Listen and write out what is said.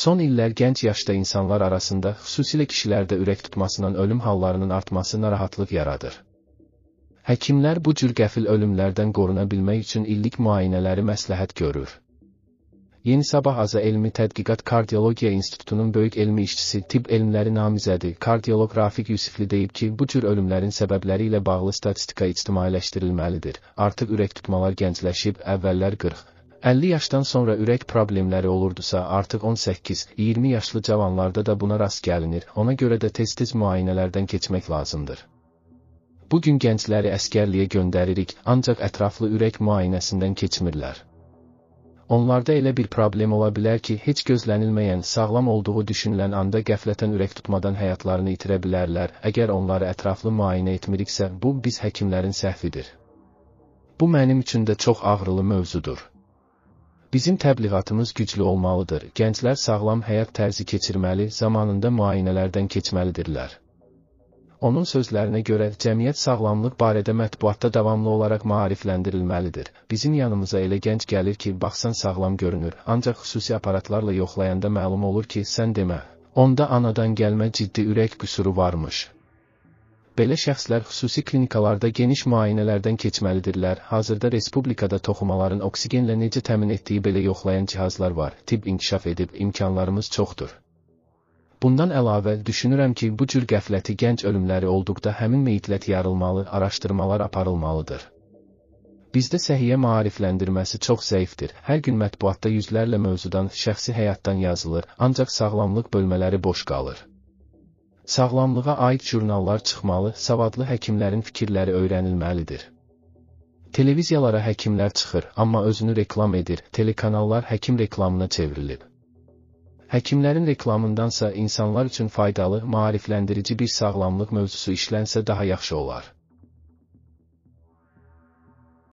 Son illər gənc yaşda insanlar arasında, xüsusilə kişilərdə ürək tutmasından ölüm hallarının artması narahatlıq yaradır. Həkimlər bu cür qəfil ölümlərdən qoruna bilmək üçün illik müayinələri məsləhət görür. Yeni Sabah Aza Elmi Tədqiqat Kardiyologiya İnstitutunun böyük elmi işçisi, tibb elmləri namizədi, kardiyolog Rafiq Yusifli deyib ki, bu cür ölümlərin səbəbləri ilə bağlı statistika ictimailəşdirilməlidir. Artıq ürək tutmalar gəncləşib, əvvəllər 40, 50 yaşdan sonra ürək problemləri olurdusa, artıq 18-20 yaşlı cavanlarda da buna rast gəlinir. Ona görə də tez-tez müayinələrdən keçmək lazımdır. Bugün gəncləri əskərliyə göndəririk, ancaq ətraflı ürək müayinəsindən keçmirlər. Onlarda elə bir problem ola bilər ki, heç gözlənilməyən, sağlam olduğu düşünülən anda qəflətən ürək tutmadan həyatlarını itirə bilərlər. Əgər onları ətraflı müayinə etmiriksə, bu biz həkimlərin səhvidir. Bu mənim üçün də çox ağrılı mövzudur. Bizim təbliğatımız güclü olmalıdır. Gənclər sağlam həyat tərzi keçirməli, zamanında müayinələrdən keçməlidirlər. Onun sözlərinə görə cəmiyyət sağlamlıq barədə mətbuatda davamlı olaraq maarifləndirilməlidir. Bizim yanımıza elə gənc gəlir ki, baxsan sağlam görünür, ancaq xüsusi aparatlarla yoxlayanda məlum olur ki, sən demə, onda anadan gəlmə ciddi ürək qüsuru varmış. Belə şəxslər xüsusi klinikalarda geniş müayinələrdən keçməlidirlər. Hazırda respublikada toxumaların oksigenlə necə təmin etdiyi belə yoxlayan cihazlar var. Tibb inkişaf edib, imkanlarımız çoxdur. Bundan əlavə düşünürəm ki, bu cür qəfləti gənc ölümləri olduqda həmin meyitlər yarılmalı, araşdırmalar aparılmalıdır. Bizdə səhiyyə maarifləndirməsi çox zəifdir. Hər gün mətbuatda yüzlərlə mövzudan, şəxsi həyatdan yazılır, ancaq sağlamlıq bölmələri boş qalır. Sağlamlığa aid jurnallar çıxmalı, savadlı həkimlərin fikirləri öyrənilməlidir. Televiziyalara həkimlər çıxır, amma özünü reklam edir, telekanallar həkim reklamına çevrilib. Həkimlərin reklamındansa insanlar üçün faydalı, maarifləndirici bir sağlamlıq mövzusu işlənsə daha yaxşı olar.